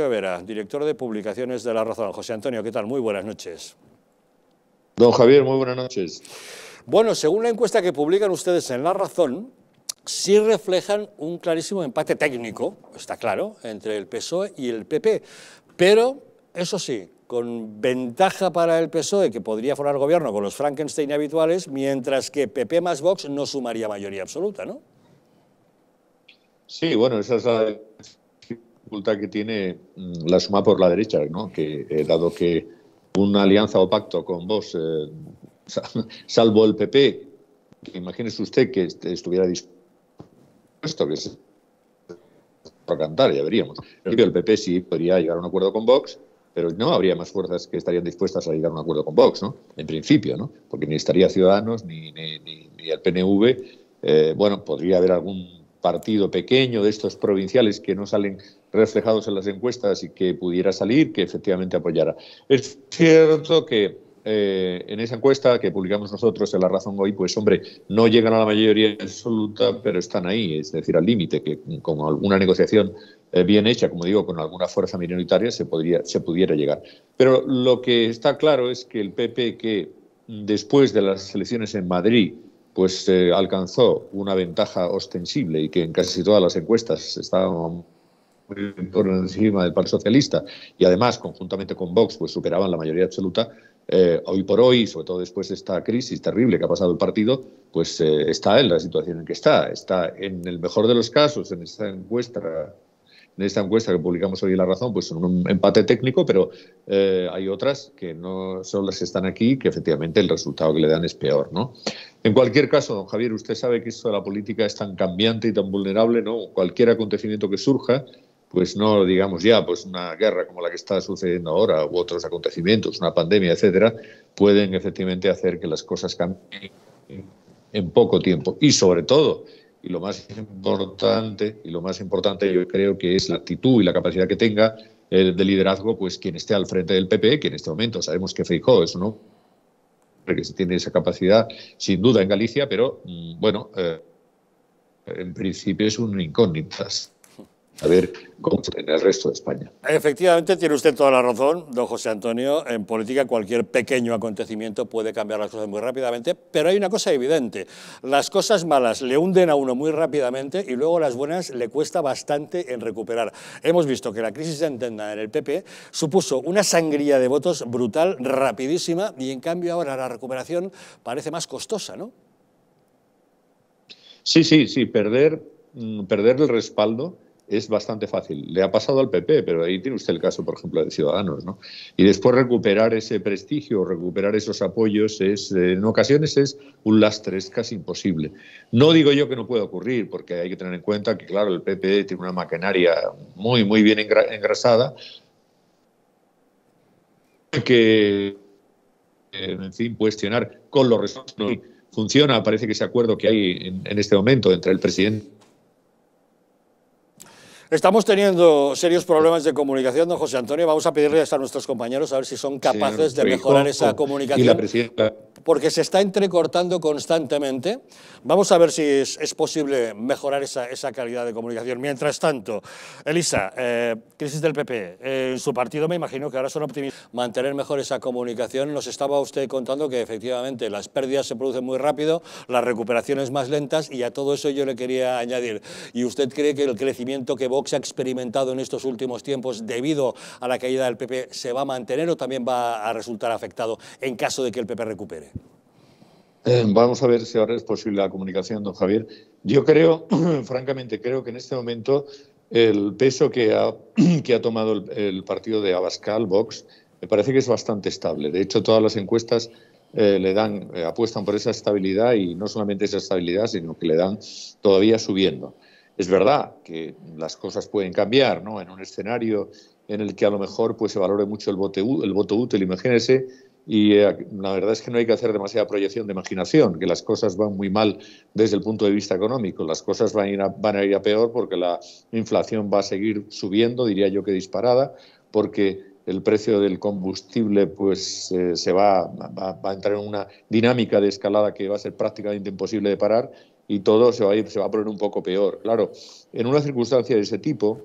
Vera, director de publicaciones de La Razón. José Antonio, ¿qué tal? Muy buenas noches. Don Javier, muy buenas noches. Bueno, según la encuesta que publican ustedes en La Razón, sí reflejan un clarísimo empate técnico, está claro, entre el PSOE y el PP. Pero, eso sí, con ventaja para el PSOE, que podría formar gobierno con los Frankenstein habituales, mientras que PP más Vox no sumaría mayoría absoluta, ¿no? Sí, bueno, esa es la que tiene mm, la suma por la derecha, ¿no? que eh, dado que una alianza o pacto con Vox, eh, salvo el PP, imagínese usted que estuviera dispuesto, que es cantar, ya veríamos. El PP sí podría llegar a un acuerdo con Vox, pero no habría más fuerzas que estarían dispuestas a llegar a un acuerdo con Vox, ¿no? En principio, ¿no? Porque ni estaría Ciudadanos ni, ni, ni, el PNV. Eh, bueno, podría haber algún partido pequeño de estos provinciales que no salen reflejados en las encuestas y que pudiera salir, que efectivamente apoyara. Es cierto que eh, en esa encuesta que publicamos nosotros en La Razón hoy, pues hombre, no llegan a la mayoría absoluta, pero están ahí, es decir, al límite, que con alguna negociación eh, bien hecha, como digo, con alguna fuerza minoritaria, se, podría, se pudiera llegar. Pero lo que está claro es que el PP, que después de las elecciones en Madrid, pues eh, alcanzó una ventaja ostensible y que en casi todas las encuestas estaba muy por encima del Partido Socialista y además conjuntamente con Vox pues superaban la mayoría absoluta, eh, hoy por hoy, sobre todo después de esta crisis terrible que ha pasado el partido, pues eh, está en la situación en que está. Está en el mejor de los casos, en esta encuesta en esta encuesta que publicamos hoy en La Razón, pues un empate técnico, pero eh, hay otras que no son las que están aquí, que efectivamente el resultado que le dan es peor, ¿no? En cualquier caso, don Javier, usted sabe que esto de la política es tan cambiante y tan vulnerable, ¿no? Cualquier acontecimiento que surja, pues no digamos ya, pues una guerra como la que está sucediendo ahora u otros acontecimientos, una pandemia, etcétera, pueden efectivamente hacer que las cosas cambien en poco tiempo y sobre todo y lo más importante, y lo más importante yo creo que es la actitud y la capacidad que tenga el de liderazgo, pues quien esté al frente del PP, e, que en este momento sabemos que Feijóo es no que se tiene esa capacidad sin duda en Galicia, pero mm, bueno, eh, en principio es un incógnitas a ver cómo en el resto de España. Efectivamente, tiene usted toda la razón, don José Antonio. En política cualquier pequeño acontecimiento puede cambiar las cosas muy rápidamente, pero hay una cosa evidente. Las cosas malas le hunden a uno muy rápidamente y luego las buenas le cuesta bastante en recuperar. Hemos visto que la crisis de entenda en el PP supuso una sangría de votos brutal, rapidísima, y en cambio ahora la recuperación parece más costosa, ¿no? Sí, sí, sí, perder, mm, perder el respaldo es bastante fácil. Le ha pasado al PP, pero ahí tiene usted el caso, por ejemplo, de Ciudadanos. ¿no? Y después recuperar ese prestigio, recuperar esos apoyos, es, eh, en ocasiones es un lastre, es casi imposible. No digo yo que no pueda ocurrir, porque hay que tener en cuenta que, claro, el PP tiene una maquinaria muy, muy bien engrasada, que, eh, en fin, cuestionar con los resultados. Funciona, parece que ese acuerdo que hay en, en este momento entre el presidente Estamos teniendo serios problemas de comunicación, don José Antonio. Vamos a pedirle a nuestros compañeros a ver si son capaces de mejorar esa comunicación. Y la presidenta porque se está entrecortando constantemente. Vamos a ver si es, posible mejorar esa, calidad de comunicación. Mientras tanto, Elisa, eh, crisis del PP. E. en su partido me imagino que ahora son optimistas. Mantener mejor esa comunicación. Nos estaba usted contando que efectivamente las pérdidas se producen muy rápido, las recuperaciones más lentas y a todo eso yo le quería añadir. ¿Y usted cree que el crecimiento que Vox ha experimentado en estos últimos tiempos debido a la caída del PP e se va a mantener o también va a resultar afectado en caso de que el PP e recupere? Eh, vamos a ver si ahora es posible la comunicación, don Javier. Yo creo, francamente, creo que en este momento el peso que ha, que ha tomado el, partido de Abascal, Vox, me parece que es bastante estable. De hecho, todas las encuestas eh, le dan, eh, apuestan por esa estabilidad y no solamente esa estabilidad, sino que le dan todavía subiendo. Es verdad que las cosas pueden cambiar, ¿no? En un escenario en el que a lo mejor pues, se valore mucho el voto, el voto útil, imagínense y eh, la verdad es que no hay que hacer demasiada proyección de imaginación, que las cosas van muy mal desde el punto de vista económico. Las cosas van a ir a, peor porque la inflación va a seguir subiendo, diría yo que disparada, porque el precio del combustible pues eh, se va, a entrar en una dinámica de escalada que va a ser prácticamente imposible de parar y todo se va a se va a poner un poco peor. Claro, en una circunstancia de ese tipo,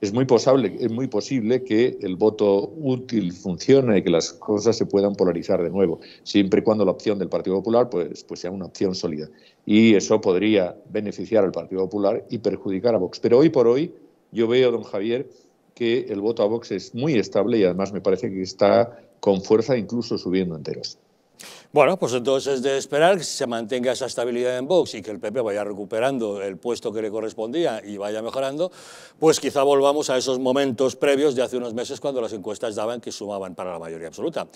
es muy, posible, es muy posible que el voto útil funcione y que las cosas se puedan polarizar de nuevo, siempre y cuando la opción del Partido Popular pues, pues sea una opción sólida. Y eso podría beneficiar al Partido Popular y perjudicar a Vox. Pero hoy por hoy yo veo, don Javier, que el voto a Vox es muy estable y además me parece que está con fuerza incluso subiendo enteros. Bueno, pues entonces es de esperar que se mantenga esa estabilidad en Vox y que el PP vaya recuperando el puesto que le correspondía y vaya mejorando, pues quizá volvamos a esos momentos previos de hace unos meses cuando las encuestas daban que sumaban para la mayoría absoluta.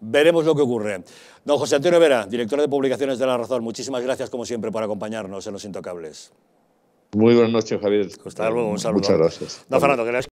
Veremos lo que ocurre. Don José Antonio Vera, director de publicaciones de La Razón, muchísimas gracias como siempre por acompañarnos en Los Intocables. Muy buenas noches, Javier. Hasta luego, un saludo. Muchas gracias. Don Fernando, que